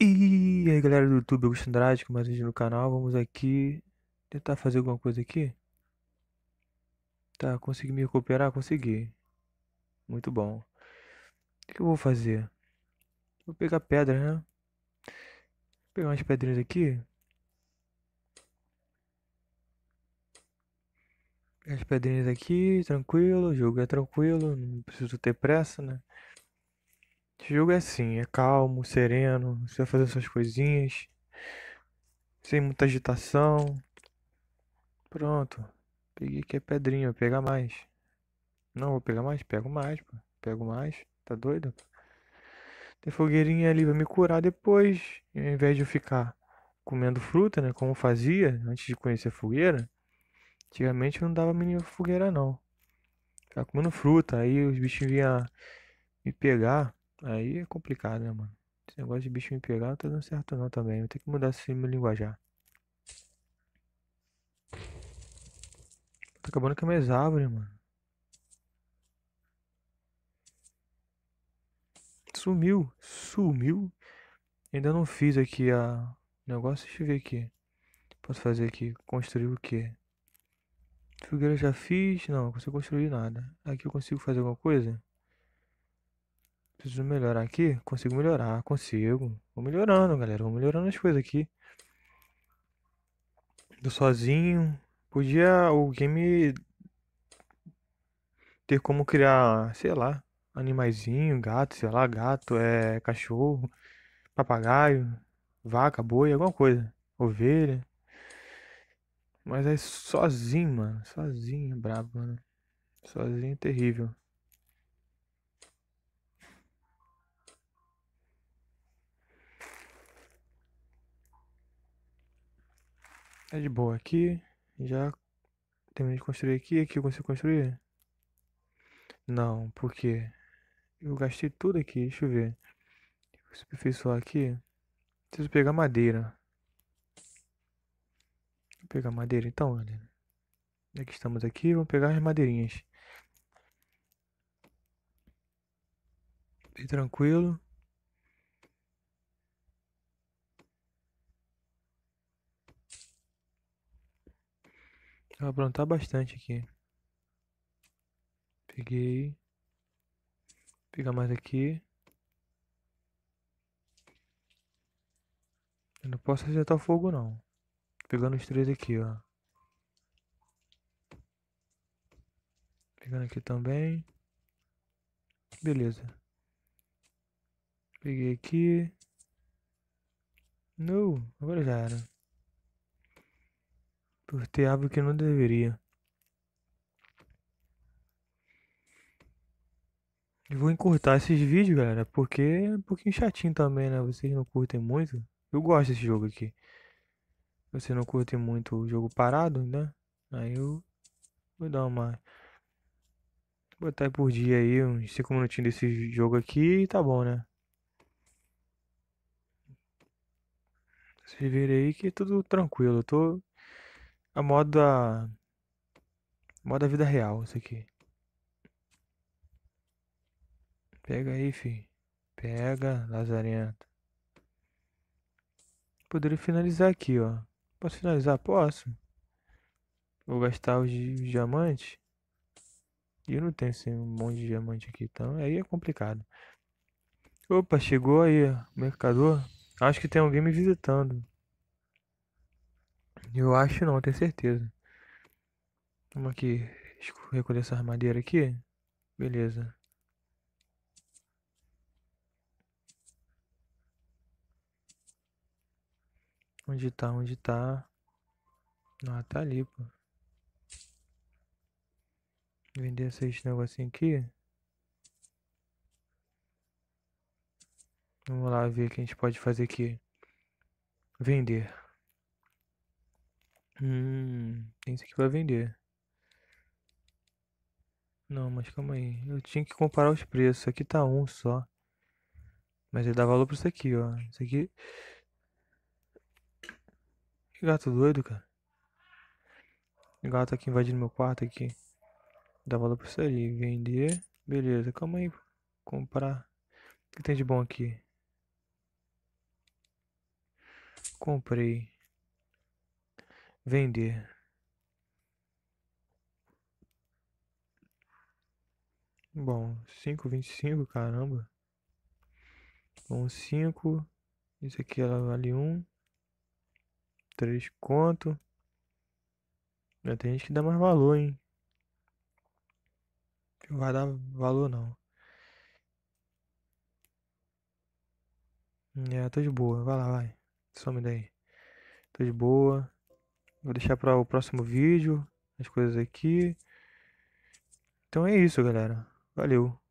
E aí galera do YouTube, Augusto Andrade, com mais vídeo no canal, vamos aqui tentar fazer alguma coisa aqui. Tá, consegui me recuperar? Consegui. Muito bom. O que eu vou fazer? Vou pegar pedra, né? Vou pegar umas pedrinhas aqui. as pedrinhas aqui, tranquilo, o jogo é tranquilo, não preciso ter pressa, né? Esse jogo é assim, é calmo, sereno, você vai fazer suas coisinhas, sem muita agitação. Pronto, peguei aqui a pedrinha, vou pegar mais. Não, vou pegar mais, pego mais, pô. pego mais, tá doido? Tem fogueirinha ali pra me curar depois, ao invés de eu ficar comendo fruta, né, como fazia antes de conhecer a fogueira Antigamente não dava menino fogueira não. Tava comendo fruta, aí os bichos vinham me pegar. Aí é complicado, né, mano? Esse negócio de bicho me pegar não tá dando certo não também. Vou ter que mudar esse meu linguajar. Tá acabando com as minhas árvores, mano. Sumiu, sumiu. Ainda não fiz aqui a negócio, deixa eu ver aqui. Posso fazer aqui, construir o que? Fogueira já fiz. Não, não consigo construir nada. Aqui eu consigo fazer alguma coisa? Preciso melhorar aqui? Consigo melhorar, consigo. Vou melhorando, galera. Vou melhorando as coisas aqui. Tô sozinho. Podia o game ter como criar, sei lá, animaizinho, gato, sei lá, gato, é cachorro, papagaio, vaca, boi, alguma coisa. Ovelha. Mas aí sozinho, mano. Sozinho, brabo, mano. Sozinho, é terrível. É de boa aqui. Já terminei de construir aqui. Aqui eu consigo construir? Não, porque eu gastei tudo aqui. Deixa eu ver. superfície só aqui. Preciso pegar madeira pegar madeira então, galera. Já que estamos aqui, vamos pegar as madeirinhas. Bem tranquilo. vou aprontar bastante aqui. Peguei. Pegar mais aqui. Eu não posso acertar o fogo não. Pegando os três aqui, ó. Pegando aqui também. Beleza. Peguei aqui. Não, agora já era. Por ter árvore que não deveria. Eu vou encurtar esses vídeos, galera, porque é um pouquinho chatinho também, né? Vocês não curtem muito. Eu gosto desse jogo aqui você não curte muito o jogo parado, né? Aí eu vou dar uma. Vou botar por dia aí uns 5 minutinhos desse jogo aqui e tá bom, né? Vocês viram aí que é tudo tranquilo. Eu tô. A moda. A moda vida real, isso aqui. Pega aí, fi. Pega, lazarento. Poderia finalizar aqui, ó. Posso finalizar? Posso. Vou gastar os diamantes. E eu não tenho assim, um monte de diamante aqui, então aí é complicado. Opa, chegou aí, mercador. Acho que tem alguém me visitando. Eu acho não, tenho certeza. Vamos aqui recolher essa madeira aqui. Beleza. Onde tá? Onde tá? Ah, tá ali, pô. Vender esses negocinho aqui. Vamos lá ver o que a gente pode fazer aqui. Vender. Hum, isso aqui vai vender. Não, mas calma aí. Eu tinha que comparar os preços. Aqui tá um só. Mas ele dá valor pra isso aqui, ó. Isso aqui... Que gato doido, cara. Gato aqui invadindo meu quarto aqui. Dá valor pra isso ali. Vender. Beleza, calma aí. Comprar. O que tem de bom aqui? Comprei. Vender. Bom, 5,25, caramba. Bom, 5. Isso aqui ela vale 1 três conto. Já tem gente que dá mais valor, hein? Não vai dar valor, não. É, tô de boa. Vai lá, vai. Some daí. Tô de boa. Vou deixar para o próximo vídeo as coisas aqui. Então é isso, galera. Valeu.